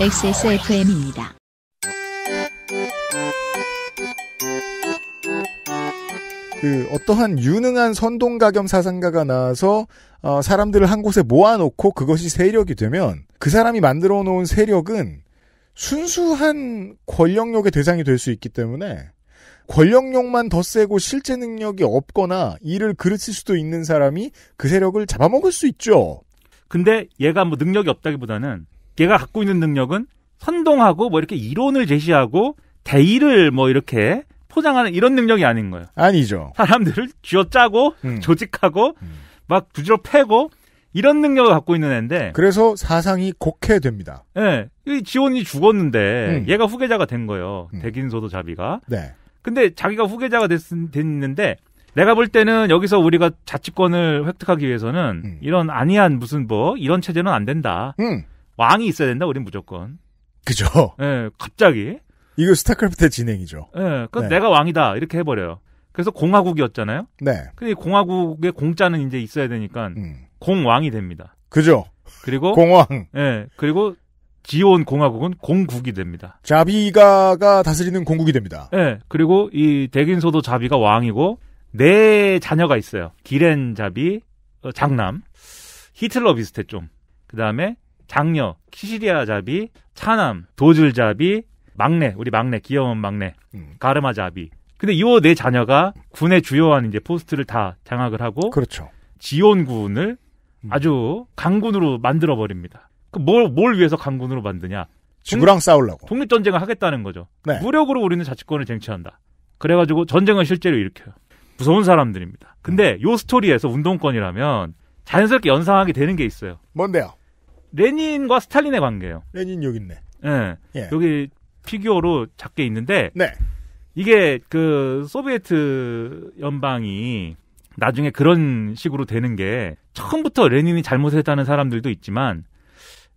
XSFM입니다. 그 어떠한 유능한 선동가겸 사상가가 나와서 어, 사람들을 한 곳에 모아놓고 그것이 세력이 되면 그 사람이 만들어 놓은 세력은 순수한 권력욕의 대상이 될 수 있기 때문에 권력욕만 더 세고 실제 능력이 없거나 이를 그르칠 수도 있는 사람이 그 세력을 잡아먹을 수 있죠. 근데 얘가 뭐 능력이 없다기보다는 얘가 갖고 있는 능력은 선동하고 뭐 이렇게 이론을 제시하고 대의를 뭐 이렇게 포장하는 이런 능력이 아닌 거예요. 아니죠. 사람들을 쥐어짜고 음. 조직하고 음. 막 두드러 패고 이런 능력을 갖고 있는 애인데 그래서 사상이 곡해됩니다. 예. 네, 지원이 죽었는데 음. 얘가 후계자가 된 거예요. 음. 백인소도 자비가. 네. 근데 자기가 후계자가 됐, 는데 내가 볼 때는 여기서 우리가 자치권을 획득하기 위해서는 음. 이런 아니한 무슨 뭐 이런 체제는 안 된다. 음. 왕이 있어야 된다. 우린 무조건. 그죠. 예, 갑자기. 이거 스타크래프트의 진행이죠. 예, 네, 그 네. 내가 왕이다 이렇게 해버려요. 그래서 공화국이었잖아요. 네. 근데 공화국의 공자는 이제 있어야 되니까 음. 공왕이 됩니다. 그죠. 그리고 공왕. 예, 그리고 지온 공화국은 공국이 됩니다. 자비가가 다스리는 공국이 됩니다. 예, 그리고 이 대긴소도 자비가 왕이고 내 네 자녀가 있어요. 기렌 자비 어, 장남 히틀러 비슷해 좀. 그 다음에 장녀, 키시리아 자비 차남, 도줄 자비 막내, 우리 막내, 귀여운 막내, 음. 가르마 자비 근데 이 네 자녀가 군의 주요한 이제 포스트를 다 장악을 하고 그렇죠. 지원군을 음. 아주 강군으로 만들어 버립니다. 그 뭘, 뭘 위해서 강군으로 만드냐? 지구랑 싸우려고. 독립전쟁을 하겠다는 거죠. 네. 무력으로 우리는 자치권을 쟁취한다. 그래가지고 전쟁을 실제로 일으켜요. 무서운 사람들입니다. 근데 음. 요 스토리에서 운동권이라면 자연스럽게 연상하게 되는 게 있어요. 뭔데요? 레닌과 스탈린의 관계예요. 레닌 여기 있네. 네. 예. 여기 피규어로 작게 있는데 네. 이게 그 소비에트 연방이 나중에 그런 식으로 되는 게 처음부터 레닌이 잘못했다는 사람들도 있지만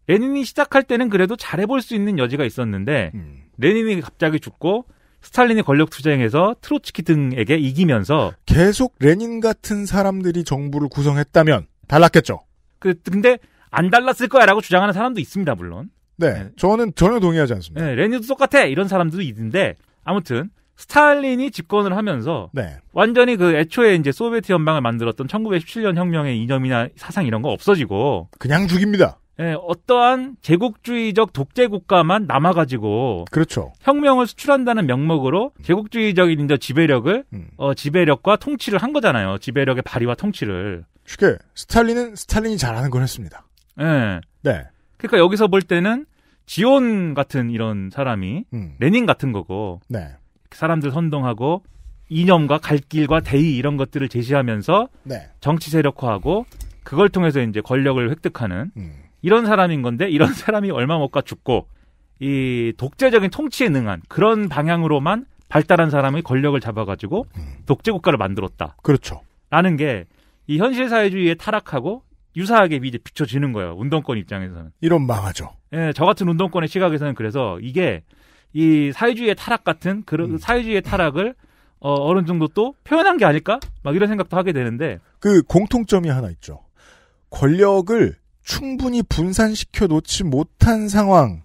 레닌이 시작할 때는 그래도 잘해볼 수 있는 여지가 있었는데 음. 레닌이 갑자기 죽고 스탈린이 권력 투쟁에서 트로츠키 등에게 이기면서 계속 레닌 같은 사람들이 정부를 구성했다면 달랐겠죠. 그 근데 안 달랐을 거야라고 주장하는 사람도 있습니다 물론. 네, 네. 저는 전혀 동의하지 않습니다. 네, 레닌도 똑같아 이런 사람들도 있는데 아무튼 스탈린이 집권을 하면서 네. 완전히 그 애초에 이제 소비에트 연방을 만들었던 1917년 혁명의 이념이나 사상 이런 거 없어지고 그냥 죽입니다. 예, 어떠한 제국주의적 독재 국가만 남아 가지고 그렇죠. 혁명을 수출한다는 명목으로 제국주의적인 이제 지배력을 음. 어, 지배력과 통치를 한 거잖아요. 지배력의 발휘와 통치를. 쉽게 스탈린은 스탈린이 잘하는 걸 했습니다. 네. 네. 그러니까 여기서 볼 때는 지온 같은 이런 사람이 음. 레닌 같은 거고 네. 사람들 선동하고 이념과 갈 길과 대의 이런 것들을 제시하면서 네. 정치 세력화하고 그걸 통해서 이제 권력을 획득하는 음. 이런 사람인 건데 이런 사람이 얼마 못 가 죽고 이 독재적인 통치에 능한 그런 방향으로만 발달한 사람이 권력을 잡아가지고 음. 독재 국가를 만들었다. 그렇죠. 라는 게 이 현실 사회주의의 타락하고 유사하게 미리 비춰지는 거예요. 운동권 입장에서는. 이런 망하죠. 예, 저 같은 운동권의 시각에서는 그래서 이게 이 사회주의의 타락 같은 그런 음. 사회주의의 타락을 어, 어느 정도 또 표현한 게 아닐까? 막 이런 생각도 하게 되는데 그 공통점이 하나 있죠. 권력을 충분히 분산시켜 놓지 못한 상황에서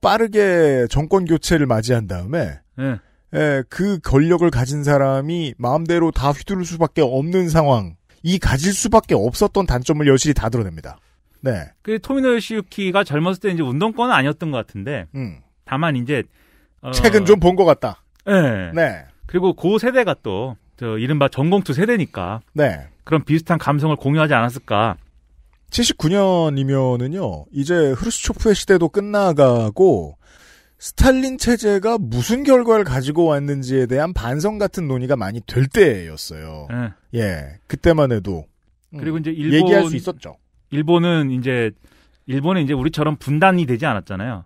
빠르게 정권 교체를 맞이한 다음에 네. 예, 그 권력을 가진 사람이 마음대로 다 휘두를 수밖에 없는 상황. 이 가질 수밖에 없었던 단점을 여실히 다 드러냅니다. 네. 그 토미노 요시유키가 젊었을 때 이제 운동권은 아니었던 것 같은데, 음. 다만 이제 어... 책은 좀 본 것 같다. 네. 네. 그리고 그 세대가 또저 이른바 전공투 세대니까, 네. 그런 비슷한 감성을 공유하지 않았을까. 79년이면은요, 이제 흐르스초프의 시대도 끝나가고, 스탈린 체제가 무슨 결과를 가지고 왔는지에 대한 반성 같은 논의가 많이 될 때였어요. 네. 예, 그때만 해도 음, 그리고 이제 일본 얘기할 수 있었죠. 일본은 이제 일본은 이제 우리처럼 분단이 되지 않았잖아요.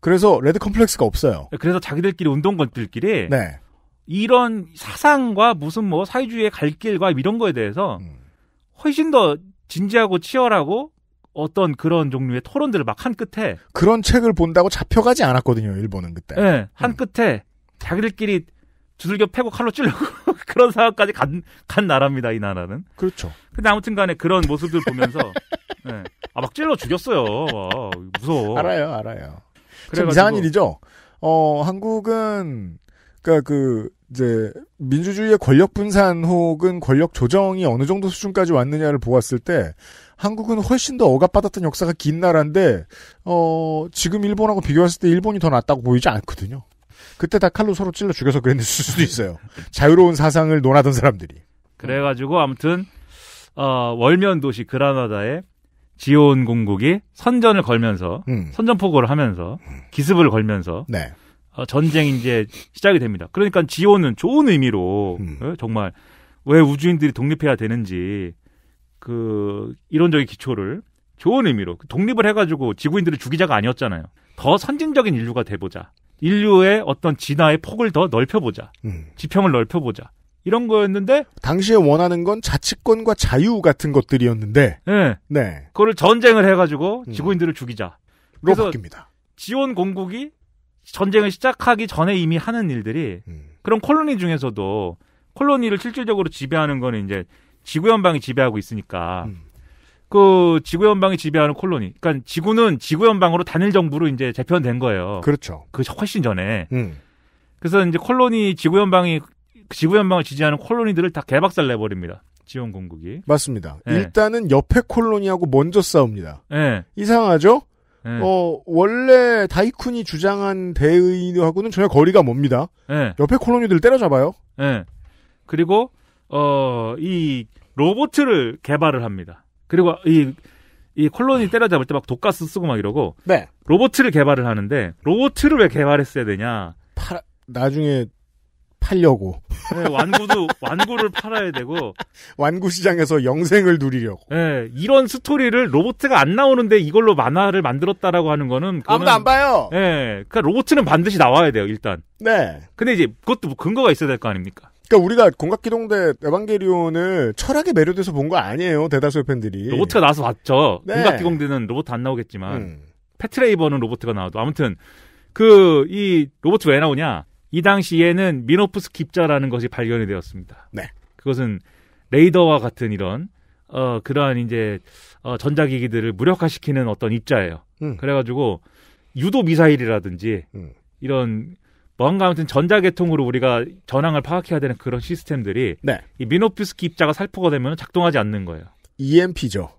그래서 레드 컴플렉스가 없어요. 그래서 자기들끼리 운동권들끼리 네. 이런 사상과 무슨 뭐 사회주의의 갈 길과 이런 거에 대해서 음. 훨씬 더 진지하고 치열하고 어떤 그런 종류의 토론들을 막 한 끝에 그런 책을 본다고 잡혀가지 않았거든요 일본은 그때 네, 한 음. 끝에 자기들끼리 주들교 패고 칼로 찔려고 그런 상황까지 간, 간 나라입니다 이 나라는 그렇죠 근데 아무튼간에 그런 모습들 보면서 네. 예. 아 막 찔러 죽였어요 와, 무서워 알아요 알아요 그래가지고, 이상한 일이죠 어 한국은 그러니까 그 이제 민주주의의 권력 분산 혹은 권력 조정이 어느 정도 수준까지 왔느냐를 보았을 때 한국은 훨씬 더 억압받았던 역사가 긴 나라인데 어, 지금 일본하고 비교했을 때 일본이 더 낫다고 보이지 않거든요. 그때 다 칼로 서로 찔러 죽여서 그랬을 수도 있어요. 자유로운 사상을 논하던 사람들이. 그래가지고 아무튼 어, 월면 도시 그라나다에 지온 공국이 선전을 걸면서 음. 선전포고를 하면서 기습을 걸면서 네. 어, 전쟁이 이제 시작이 됩니다. 그러니까 지온은 좋은 의미로 음. 어, 정말 왜 우주인들이 독립해야 되는지 그 이론적인 기초를 좋은 의미로 그 독립을 해가지고 지구인들을 죽이자가 아니었잖아요. 더 선진적인 인류가 돼보자. 인류의 어떤 진화의 폭을 더 넓혀보자. 음. 지평을 넓혀보자. 이런 거였는데 당시에 원하는 건 자치권과 자유 같은 것들이었는데 네, 네. 그걸 전쟁을 해가지고 음. 지구인들을 음. 죽이자. 로래서 바뀝니다. 지원 공국이 전쟁을 시작하기 전에 이미 하는 일들이 음. 그런 콜로니 중에서도 콜로니를 실질적으로 지배하는 거는 이제 지구 연방이 지배하고 있으니까 음. 그 지구 연방이 지배하는 콜로니. 그러니까 지구는 지구 연방으로 단일 정부로 이제 재편된 거예요. 그렇죠. 그 훨씬 전에. 음. 그래서 이제 콜로니 지구 연방이 지구 연방을 지지하는 콜로니들을 다 개박살 내버립니다. 지원 공국이. 맞습니다. 네. 일단은 옆에 콜로니하고 먼저 싸웁니다. 네. 이상하죠? 네. 어, 원래 다이쿤이 주장한 대의하고는 전혀 거리가 멉니다. 옆에 콜로니들 을 때려잡아요. 그리고 어, 이 로봇을 개발을 합니다. 그리고 이, 이 콜론이 때려잡을 때 막 독가스 쓰고 막 이러고. 네. 로봇을 개발을 하는데, 로봇을 왜 개발했어야 되냐. 팔, 나중에 팔려고. 네, 완구도, 완구를 팔아야 되고. 완구 시장에서 영생을 누리려고. 네, 이런 스토리를 로보트가 안 나오는데 이걸로 만화를 만들었다라고 하는 거는. 그거는, 아무도 안 봐요! 네, 그니까 로보트는 반드시 나와야 돼요, 일단. 네. 근데 이제 그것도 뭐 근거가 있어야 될 거 아닙니까? 그러니까 우리가 공각기동대 에반게리온을 철학에 매료돼서 본 거 아니에요. 대다수의 팬들이. 로보가 나와서 봤죠. 네. 공각기동대는 로봇트안 나오겠지만 음. 패트레이버는 로봇트가 나와도 아무튼 그 이로봇트왜 나오냐? 이 당시에는 미노프스 깁자라는 것이 발견이 되었습니다. 네. 그것은 레이더와 같은 이런 어 그러한 이제 어 전자기기들을 무력화시키는 어떤 입자예요. 음. 그래가지고 유도 미사일이라든지 음. 이런 뭔가 아무튼 전자계통으로 우리가 전황을 파악해야 되는 그런 시스템들이 네. 이 미노프스키 입자가 살포가 되면 작동하지 않는 거예요. EMP죠.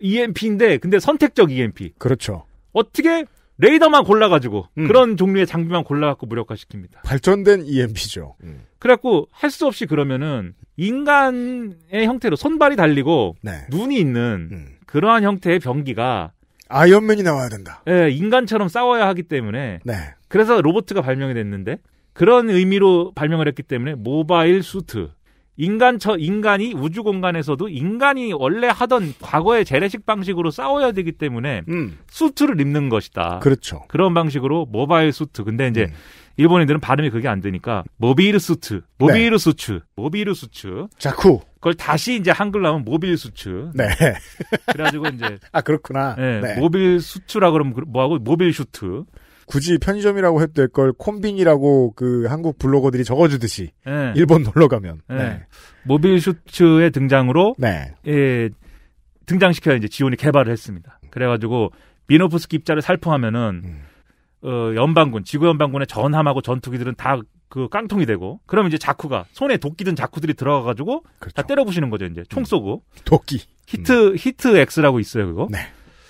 EMP인데 근데 선택적 EMP. 그렇죠. 어떻게 레이더만 골라가지고 음. 그런 종류의 장비만 골라갖고 무력화시킵니다. 발전된 EMP죠. 음. 그래갖고 할 수 없이 그러면은 인간의 형태로 손발이 달리고 네. 눈이 있는 음. 그러한 형태의 병기가 아이언맨이 나와야 된다. 예, 인간처럼 싸워야 하기 때문에 네. 그래서 로보트가 발명이 됐는데 그런 의미로 발명을 했기 때문에 모바일 수트 인간 처 인간이 우주 공간에서도 인간이 원래 하던 과거의 재래식 방식으로 싸워야 되기 때문에 음. 수트를 입는 것이다. 그렇죠. 그런 방식으로 모바일 수트. 근데 이제 음. 일본인들은 발음이 그게 안 되니까 모비르 수트, 모비르 네. 수츠, 모비르 수츠. 자쿠. 그걸 다시 이제 한글로 하면 모빌 수츠. 네. 그래가지고 이제 아 그렇구나. 네, 네. 모빌 수츠라 그러면 그 뭐하고 모빌 슈트. 굳이 편의점이라고 해도 될 걸콤비니라고그 한국 블로거들이 적어주듯이 네. 일본 놀러 가면 네. 네. 모빌 슈츠의 등장으로 네. 예, 등장시켜 이제 지온이 개발을 했습니다. 그래가지고 미노프스키 자를 살포하면은 음. 어, 연방군 지구 연방군의 전함하고 전투기들은 다 그 깡통이 되고 그럼 이제 자쿠가 손에 도끼든 자쿠들이 들어가가지고 그렇죠. 다 때려 부시는 거죠 이제 총 음. 쏘고 음. 도끼 히트 음. 히트 X라고 있어요 그거. 네.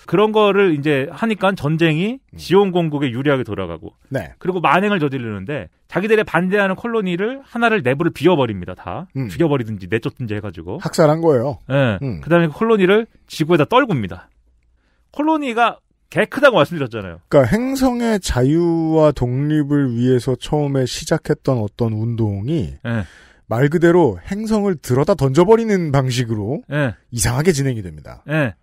그런 거를 이제 하니까 전쟁이 음. 지원 공국에 유리하게 돌아가고 네. 그리고 만행을 저지르는데 자기들의 반대하는 콜로니를 하나를 내부를 비워버립니다 다 음. 죽여버리든지 내쫓든지 해가지고 학살한 거예요. 네. 음. 그다음에 그 콜로니를 지구에다 떨굽니다. 콜로니가 개 크다고 말씀드렸잖아요. 그러니까 행성의 자유와 독립을 위해서 처음에 시작했던 어떤 운동이 네. 말 그대로 행성을 들어다 던져버리는 방식으로 네. 이상하게 진행이 됩니다. 네.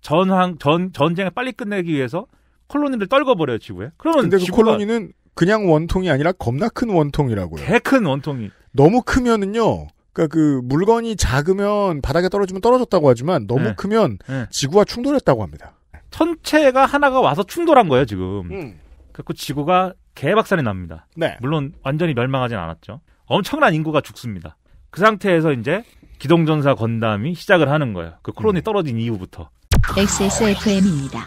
전황 전 전쟁을 빨리 끝내기 위해서 콜로니를 떨궈버려요 지구에. 그러면 근데 그 콜로니는 그냥 원통이 아니라 겁나 큰 원통이라고요. 개큰 원통이. 너무 크면은요. 그러니까 그 물건이 작으면 바닥에 떨어지면 떨어졌다고 하지만 너무 네. 크면 네. 지구와 충돌했다고 합니다. 천체가 하나가 와서 충돌한 거예요 지금. 음. 그래서 그 지구가 개박살이 납니다. 네. 물론 완전히 멸망하진 않았죠. 엄청난 인구가 죽습니다. 그 상태에서 이제 기동전사 건담이 시작을 하는 거예요. 그 콜론이 음. 떨어진 이후부터. XSFM입니다.